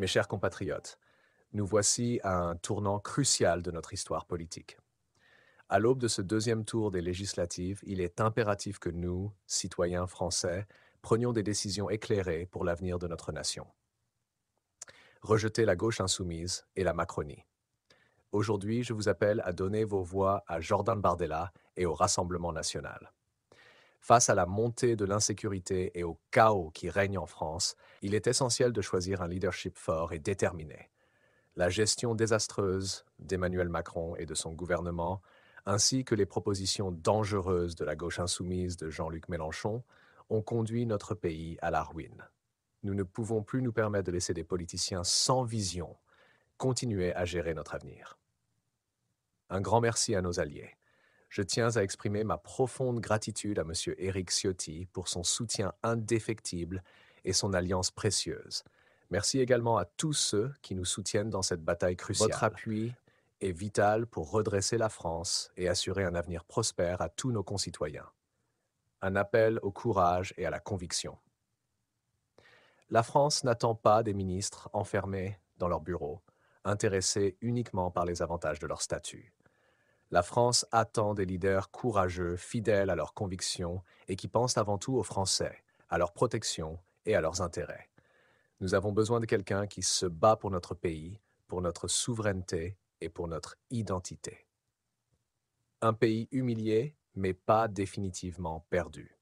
Mes chers compatriotes, nous voici à un tournant crucial de notre histoire politique. À l'aube de ce deuxième tour des législatives, il est impératif que nous, citoyens français, prenions des décisions éclairées pour l'avenir de notre nation. Rejetez la gauche insoumise et la Macronie. Aujourd'hui, je vous appelle à donner vos voix à Jordan Bardella et au Rassemblement national. Face à la montée de l'insécurité et au chaos qui règne en France, il est essentiel de choisir un leadership fort et déterminé. La gestion désastreuse d'Emmanuel Macron et de son gouvernement, ainsi que les propositions dangereuses de la gauche insoumise de Jean-Luc Mélenchon, ont conduit notre pays à la ruine. Nous ne pouvons plus nous permettre de laisser des politiciens sans vision continuer à gérer notre avenir. Un grand merci à nos alliés je tiens à exprimer ma profonde gratitude à M. Eric Ciotti pour son soutien indéfectible et son alliance précieuse. Merci également à tous ceux qui nous soutiennent dans cette bataille cruciale. Votre appui est vital pour redresser la France et assurer un avenir prospère à tous nos concitoyens. Un appel au courage et à la conviction. La France n'attend pas des ministres enfermés dans leur bureau, intéressés uniquement par les avantages de leur statut. La France attend des leaders courageux, fidèles à leurs convictions et qui pensent avant tout aux Français, à leur protection et à leurs intérêts. Nous avons besoin de quelqu'un qui se bat pour notre pays, pour notre souveraineté et pour notre identité. Un pays humilié, mais pas définitivement perdu.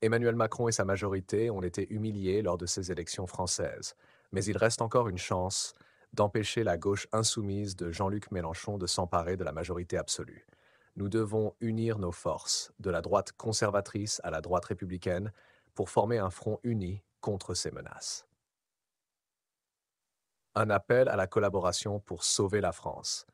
Emmanuel Macron et sa majorité ont été humiliés lors de ces élections françaises, mais il reste encore une chance d'empêcher la gauche insoumise de Jean-Luc Mélenchon de s'emparer de la majorité absolue. Nous devons unir nos forces, de la droite conservatrice à la droite républicaine, pour former un front uni contre ces menaces. Un appel à la collaboration pour sauver la France.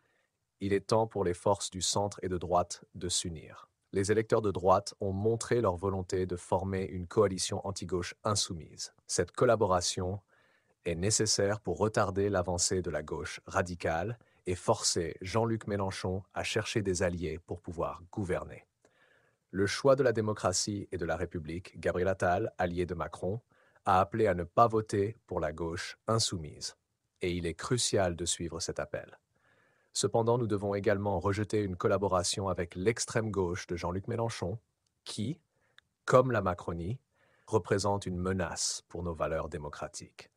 Il est temps pour les forces du centre et de droite de s'unir. Les électeurs de droite ont montré leur volonté de former une coalition anti-gauche insoumise. Cette collaboration est nécessaire pour retarder l'avancée de la gauche radicale et forcer Jean-Luc Mélenchon à chercher des alliés pour pouvoir gouverner. Le choix de la démocratie et de la République, Gabriel Attal, allié de Macron, a appelé à ne pas voter pour la gauche insoumise. Et il est crucial de suivre cet appel. Cependant, nous devons également rejeter une collaboration avec l'extrême gauche de Jean-Luc Mélenchon, qui, comme la Macronie, représente une menace pour nos valeurs démocratiques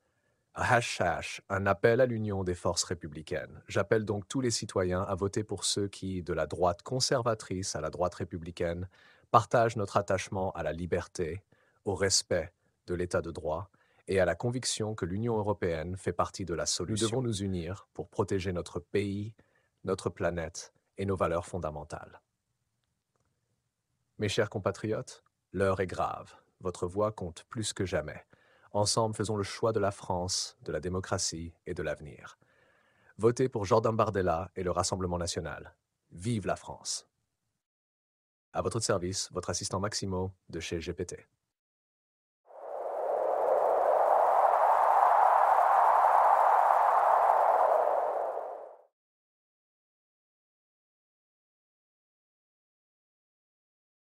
un appel à l'union des forces républicaines. J'appelle donc tous les citoyens à voter pour ceux qui, de la droite conservatrice à la droite républicaine, partagent notre attachement à la liberté, au respect de l'état de droit et à la conviction que l'Union européenne fait partie de la solution. Nous devons nous unir pour protéger notre pays, notre planète et nos valeurs fondamentales. Mes chers compatriotes, l'heure est grave. Votre voix compte plus que jamais. Ensemble, faisons le choix de la France, de la démocratie et de l'avenir. Votez pour Jordan Bardella et le Rassemblement national. Vive la France! À votre service, votre assistant Maximo de chez GPT.